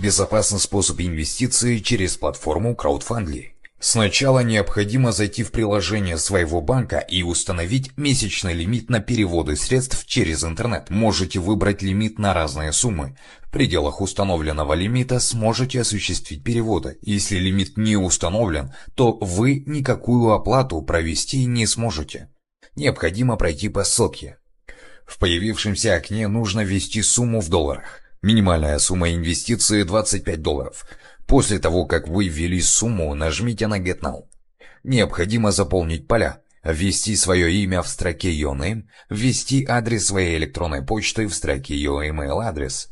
Безопасный способ инвестиций через платформу краудфандли. Сначала необходимо зайти в приложение своего банка и установить месячный лимит на переводы средств через интернет. Можете выбрать лимит на разные суммы. В пределах установленного лимита сможете осуществить переводы. Если лимит не установлен, то вы никакую оплату провести не сможете. Необходимо пройти по ссылке. В появившемся окне нужно ввести сумму в долларах. Минимальная сумма инвестиции 25 долларов. После того, как вы ввели сумму, нажмите на Get Now. Необходимо заполнить поля, ввести свое имя в строке Your Name, ввести адрес своей электронной почты в строке Your Email адрес.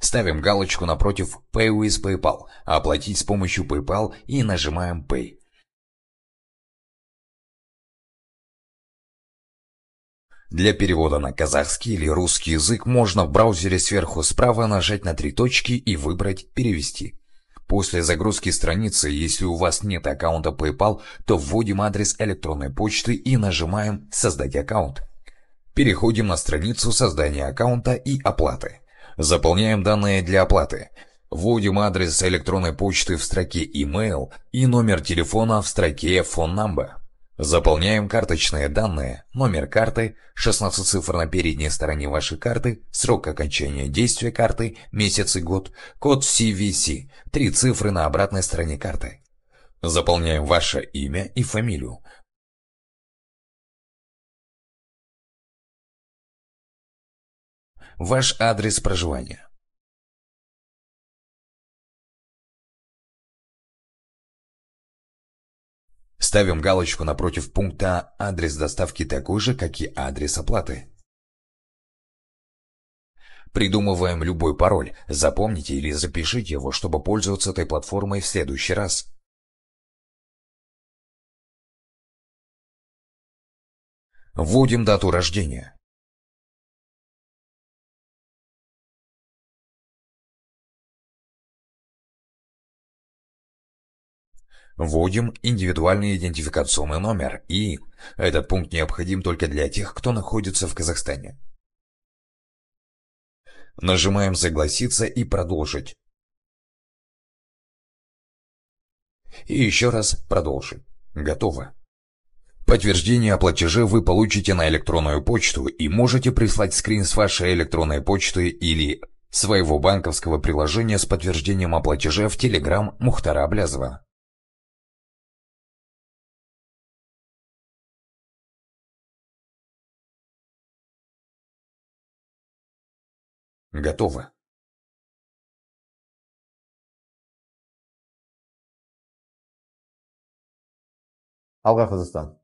Ставим галочку напротив Pay with PayPal, оплатить с помощью PayPal и нажимаем Pay. Для перевода на казахский или русский язык можно в браузере сверху справа нажать на три точки и выбрать «Перевести». После загрузки страницы, если у вас нет аккаунта PayPal, то вводим адрес электронной почты и нажимаем «Создать аккаунт». Переходим на страницу создания аккаунта и оплаты. Заполняем данные для оплаты. Вводим адрес электронной почты в строке «Email» и номер телефона в строке «Phone Number». Заполняем карточные данные, номер карты, 16 цифр на передней стороне вашей карты, срок окончания действия карты, месяц и год, код CVC, три цифры на обратной стороне карты. Заполняем ваше имя и фамилию. Ваш адрес проживания. Ставим галочку напротив пункта «Адрес доставки такой же, как и адрес оплаты». Придумываем любой пароль, запомните или запишите его, чтобы пользоваться этой платформой в следующий раз. Вводим дату рождения. Вводим индивидуальный идентификационный номер и... Этот пункт необходим только для тех, кто находится в Казахстане. Нажимаем «Согласиться» и «Продолжить». И еще раз «Продолжить». Готово. Подтверждение о платеже вы получите на электронную почту и можете прислать скрин с вашей электронной почты или своего банковского приложения с подтверждением о платеже в Telegram Мухтара Аблязова. Готово. Алға Қазақстан.